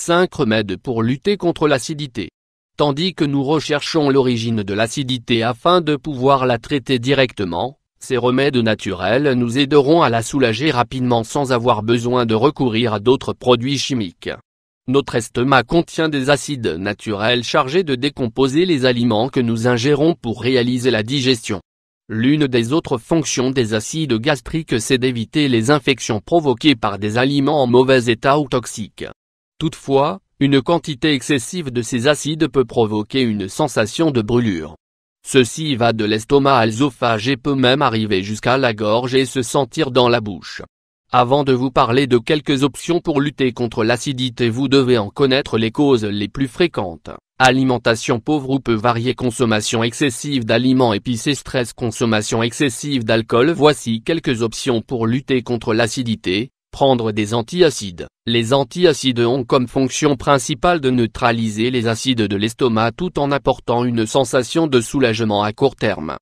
5 remèdes pour lutter contre l'acidité. Tandis que nous recherchons l'origine de l'acidité afin de pouvoir la traiter directement, ces remèdes naturels nous aideront à la soulager rapidement sans avoir besoin de recourir à d'autres produits chimiques. Notre estomac contient des acides naturels chargés de décomposer les aliments que nous ingérons pour réaliser la digestion. L'une des autres fonctions des acides gastriques c'est d'éviter les infections provoquées par des aliments en mauvais état ou toxiques. Toutefois, une quantité excessive de ces acides peut provoquer une sensation de brûlure. Ceci va de l'estomac à l'œsophage et peut même arriver jusqu'à la gorge et se sentir dans la bouche. Avant de vous parler de quelques options pour lutter contre l'acidité vous devez en connaître les causes les plus fréquentes. Alimentation pauvre ou peu variée consommation excessive d'aliments épicés stress consommation excessive d'alcool Voici quelques options pour lutter contre l'acidité, prendre des antiacides. Les antiacides ont comme fonction principale de neutraliser les acides de l'estomac tout en apportant une sensation de soulagement à court terme.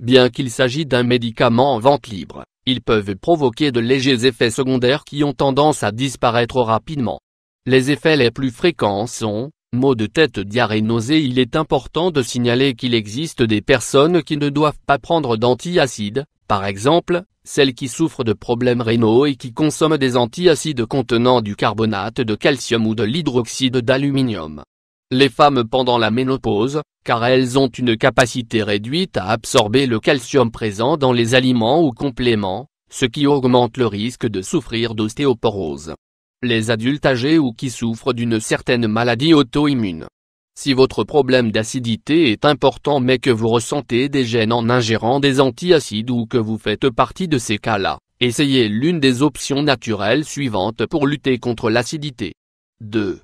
Bien qu'il s'agisse d'un médicament en vente libre, ils peuvent provoquer de légers effets secondaires qui ont tendance à disparaître rapidement. Les effets les plus fréquents sont, maux de tête, diarrhée, nausée. Il est important de signaler qu'il existe des personnes qui ne doivent pas prendre d'antiacides, par exemple, celles qui souffrent de problèmes rénaux et qui consomment des antiacides contenant du carbonate de calcium ou de l'hydroxyde d'aluminium. Les femmes pendant la ménopause, car elles ont une capacité réduite à absorber le calcium présent dans les aliments ou compléments, ce qui augmente le risque de souffrir d'ostéoporose. Les adultes âgés ou qui souffrent d'une certaine maladie auto-immune, si votre problème d'acidité est important mais que vous ressentez des gènes en ingérant des antiacides ou que vous faites partie de ces cas-là, essayez l'une des options naturelles suivantes pour lutter contre l'acidité. 2.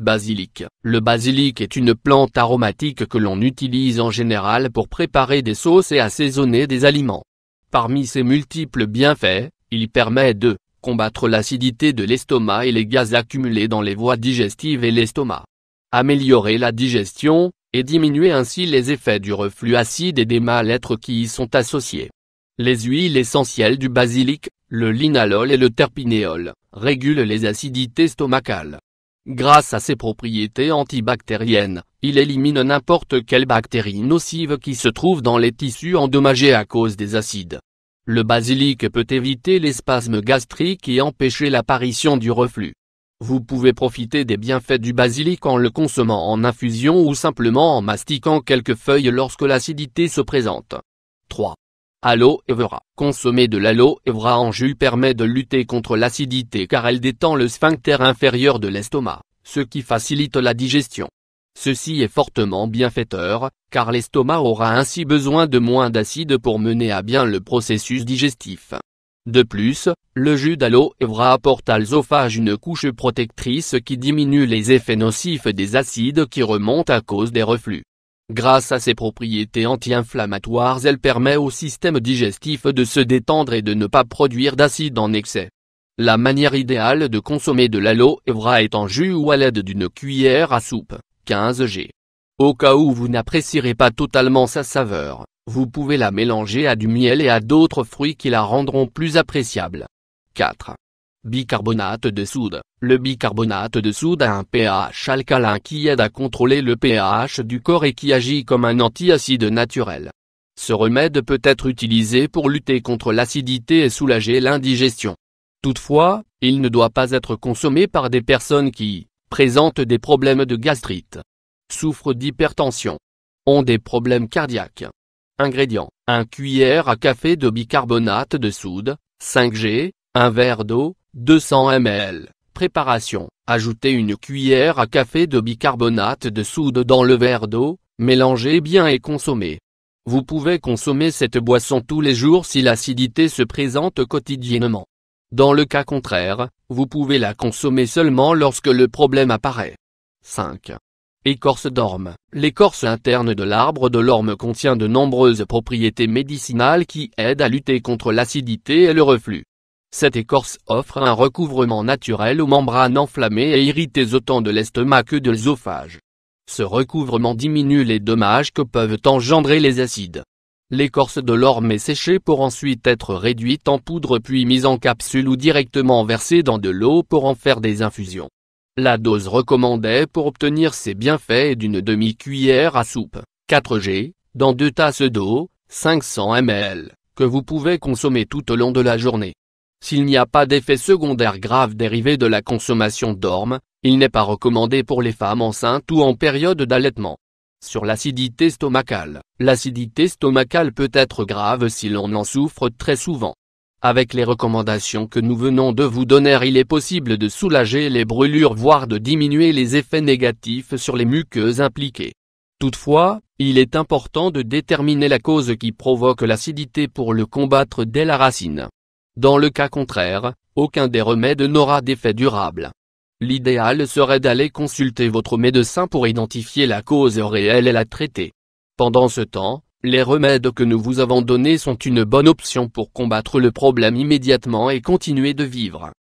Basilic. Le basilic est une plante aromatique que l'on utilise en général pour préparer des sauces et assaisonner des aliments. Parmi ses multiples bienfaits, il permet de combattre l'acidité de l'estomac et les gaz accumulés dans les voies digestives et l'estomac améliorer la digestion, et diminuer ainsi les effets du reflux acide et des mal-être qui y sont associés. Les huiles essentielles du basilic, le linalol et le terpinéol, régulent les acidités stomacales. Grâce à ses propriétés antibactériennes, il élimine n'importe quelle bactérie nocive qui se trouve dans les tissus endommagés à cause des acides. Le basilic peut éviter les spasmes gastriques et empêcher l'apparition du reflux. Vous pouvez profiter des bienfaits du basilic en le consommant en infusion ou simplement en mastiquant quelques feuilles lorsque l'acidité se présente. 3. Aloe vera. Consommer de l'aloe vera en jus permet de lutter contre l'acidité car elle détend le sphincter inférieur de l'estomac, ce qui facilite la digestion. Ceci est fortement bienfaiteur, car l'estomac aura ainsi besoin de moins d'acide pour mener à bien le processus digestif. De plus, le jus d'aloe vera apporte à l'œsophage une couche protectrice qui diminue les effets nocifs des acides qui remontent à cause des reflux. Grâce à ses propriétés anti-inflammatoires elle permet au système digestif de se détendre et de ne pas produire d'acide en excès. La manière idéale de consommer de l'aloe vera est en jus ou à l'aide d'une cuillère à soupe, 15 g. Au cas où vous n'apprécierez pas totalement sa saveur, vous pouvez la mélanger à du miel et à d'autres fruits qui la rendront plus appréciable. 4. Bicarbonate de soude. Le bicarbonate de soude a un pH alcalin qui aide à contrôler le pH du corps et qui agit comme un antiacide naturel. Ce remède peut être utilisé pour lutter contre l'acidité et soulager l'indigestion. Toutefois, il ne doit pas être consommé par des personnes qui présentent des problèmes de gastrite, souffrent d'hypertension, ont des problèmes cardiaques, Ingrédients. 1 cuillère à café de bicarbonate de soude, 5 g, 1 verre d'eau, 200 ml. Préparation. Ajoutez une cuillère à café de bicarbonate de soude dans le verre d'eau, mélangez bien et consommez. Vous pouvez consommer cette boisson tous les jours si l'acidité se présente quotidiennement. Dans le cas contraire, vous pouvez la consommer seulement lorsque le problème apparaît. 5. Écorce d'orme. L'écorce interne de l'arbre de l'orme contient de nombreuses propriétés médicinales qui aident à lutter contre l'acidité et le reflux. Cette écorce offre un recouvrement naturel aux membranes enflammées et irritées autant de l'estomac que de l'œsophage. Ce recouvrement diminue les dommages que peuvent engendrer les acides. L'écorce de l'orme est séchée pour ensuite être réduite en poudre puis mise en capsule ou directement versée dans de l'eau pour en faire des infusions. La dose recommandée pour obtenir ces bienfaits est d'une demi-cuillère à soupe, 4 g, dans deux tasses d'eau, 500 ml, que vous pouvez consommer tout au long de la journée. S'il n'y a pas d'effet secondaire grave dérivé de la consommation d'ormes, il n'est pas recommandé pour les femmes enceintes ou en période d'allaitement. Sur l'acidité stomacale, l'acidité stomacale peut être grave si l'on en souffre très souvent. Avec les recommandations que nous venons de vous donner il est possible de soulager les brûlures voire de diminuer les effets négatifs sur les muqueuses impliquées. Toutefois, il est important de déterminer la cause qui provoque l'acidité pour le combattre dès la racine. Dans le cas contraire, aucun des remèdes n'aura d'effet durable. L'idéal serait d'aller consulter votre médecin pour identifier la cause réelle et la traiter. Pendant ce temps, les remèdes que nous vous avons donnés sont une bonne option pour combattre le problème immédiatement et continuer de vivre.